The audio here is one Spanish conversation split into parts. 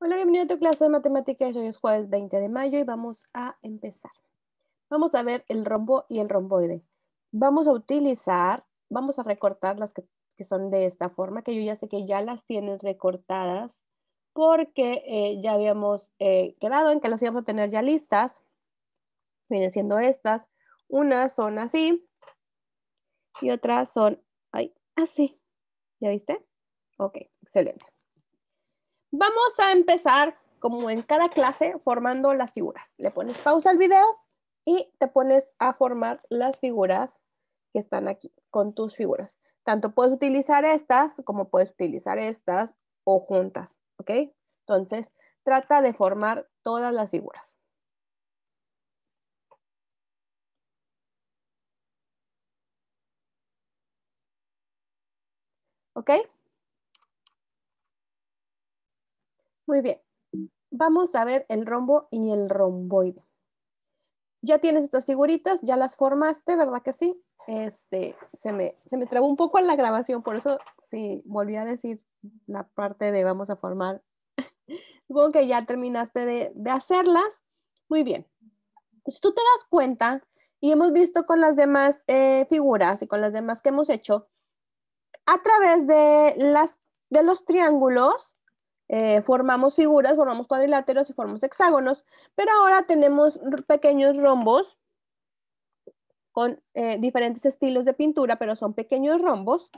Hola, bienvenido a tu clase de matemáticas. Hoy es jueves 20 de mayo y vamos a empezar. Vamos a ver el rombo y el romboide. Vamos a utilizar, vamos a recortar las que, que son de esta forma, que yo ya sé que ya las tienes recortadas porque eh, ya habíamos eh, quedado en que las íbamos a tener ya listas. Vienen siendo estas. Unas son así y otras son así. ¿Ya viste? Ok, excelente. Vamos a empezar, como en cada clase, formando las figuras. Le pones pausa al video y te pones a formar las figuras que están aquí, con tus figuras. Tanto puedes utilizar estas como puedes utilizar estas o juntas, ¿ok? Entonces, trata de formar todas las figuras. ¿Ok? Muy bien. Vamos a ver el rombo y el romboide. Ya tienes estas figuritas, ya las formaste, ¿verdad que sí? Este, se me, se me trabó un poco en la grabación, por eso sí, volví a decir la parte de vamos a formar. Supongo que ya terminaste de, hacerlas. Muy bien. Si tú te das cuenta, y hemos visto con las demás eh, figuras y con las demás que hemos hecho, a través de, las, de los triángulos, eh, formamos figuras, formamos cuadriláteros y formamos hexágonos, pero ahora tenemos pequeños rombos con eh, diferentes estilos de pintura, pero son pequeños rombos.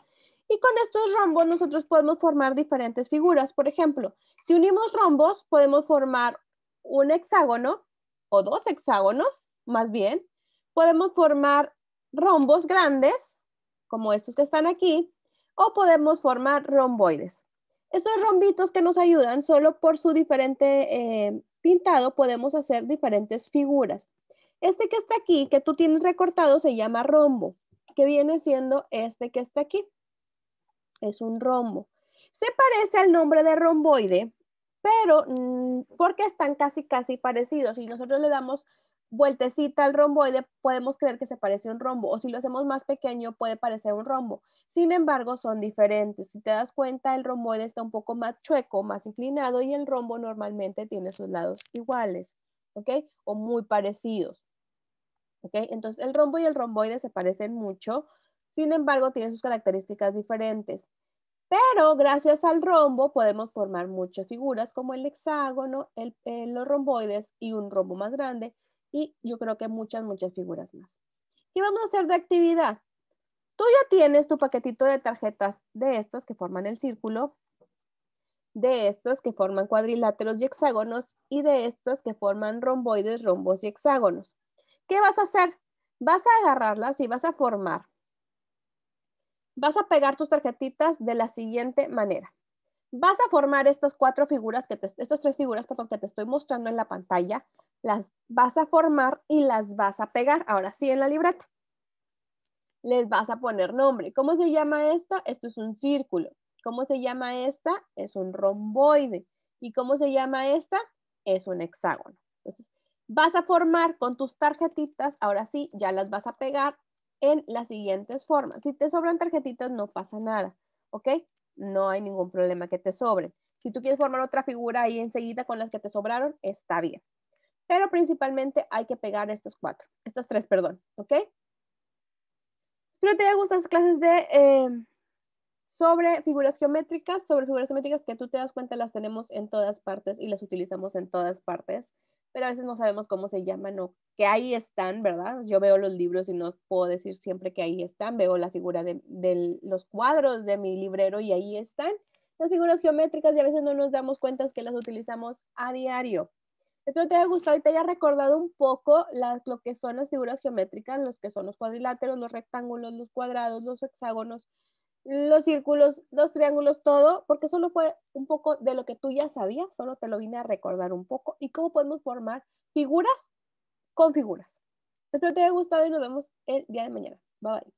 Y con estos rombos nosotros podemos formar diferentes figuras. Por ejemplo, si unimos rombos, podemos formar un hexágono o dos hexágonos, más bien. Podemos formar rombos grandes, como estos que están aquí, o podemos formar romboides. Estos rombitos que nos ayudan, solo por su diferente eh, pintado podemos hacer diferentes figuras. Este que está aquí, que tú tienes recortado, se llama rombo, que viene siendo este que está aquí. Es un rombo. Se parece al nombre de romboide, pero mm, porque están casi, casi parecidos. Y nosotros le damos vueltecita al romboide, podemos creer que se parece a un rombo, o si lo hacemos más pequeño, puede parecer un rombo. Sin embargo, son diferentes. Si te das cuenta, el romboide está un poco más chueco, más inclinado, y el rombo normalmente tiene sus lados iguales, ¿ok? O muy parecidos, ¿ok? Entonces, el rombo y el romboide se parecen mucho, sin embargo, tienen sus características diferentes. Pero gracias al rombo podemos formar muchas figuras como el hexágono, eh, los romboides y un rombo más grande, y yo creo que muchas, muchas figuras más. y vamos a hacer de actividad? Tú ya tienes tu paquetito de tarjetas de estas que forman el círculo, de estas que forman cuadriláteros y hexágonos y de estas que forman romboides, rombos y hexágonos. ¿Qué vas a hacer? Vas a agarrarlas y vas a formar. Vas a pegar tus tarjetitas de la siguiente manera. Vas a formar estas cuatro figuras, que estas tres figuras perdón, que te estoy mostrando en la pantalla. Las vas a formar y las vas a pegar, ahora sí, en la libreta. Les vas a poner nombre. ¿Cómo se llama esto? Esto es un círculo. ¿Cómo se llama esta? Es un romboide. ¿Y cómo se llama esta? Es un hexágono. Entonces, vas a formar con tus tarjetitas, ahora sí, ya las vas a pegar en las siguientes formas. Si te sobran tarjetitas, no pasa nada, ¿ok? No hay ningún problema que te sobre. Si tú quieres formar otra figura ahí enseguida con las que te sobraron, está bien, pero principalmente hay que pegar estas cuatro, estas tres, perdón, ¿ok? Espero te haya gustado estas clases de em, sobre figuras geométricas, sobre figuras geométricas que tú te das cuenta las tenemos en todas partes y las utilizamos en todas partes, pero a veces no sabemos cómo se llaman o que ahí están, ¿verdad? Yo veo los libros y no puedo decir siempre que ahí están, veo la figura de, de los cuadros de mi librero y ahí están las figuras geométricas y a veces no nos damos cuenta que las utilizamos a diario. Espero te haya gustado y te haya recordado un poco las, lo que son las figuras geométricas, los que son los cuadriláteros, los rectángulos, los cuadrados, los hexágonos, los círculos, los triángulos, todo, porque solo fue un poco de lo que tú ya sabías, solo te lo vine a recordar un poco y cómo podemos formar figuras con figuras. Espero te haya gustado y nos vemos el día de mañana. Bye bye.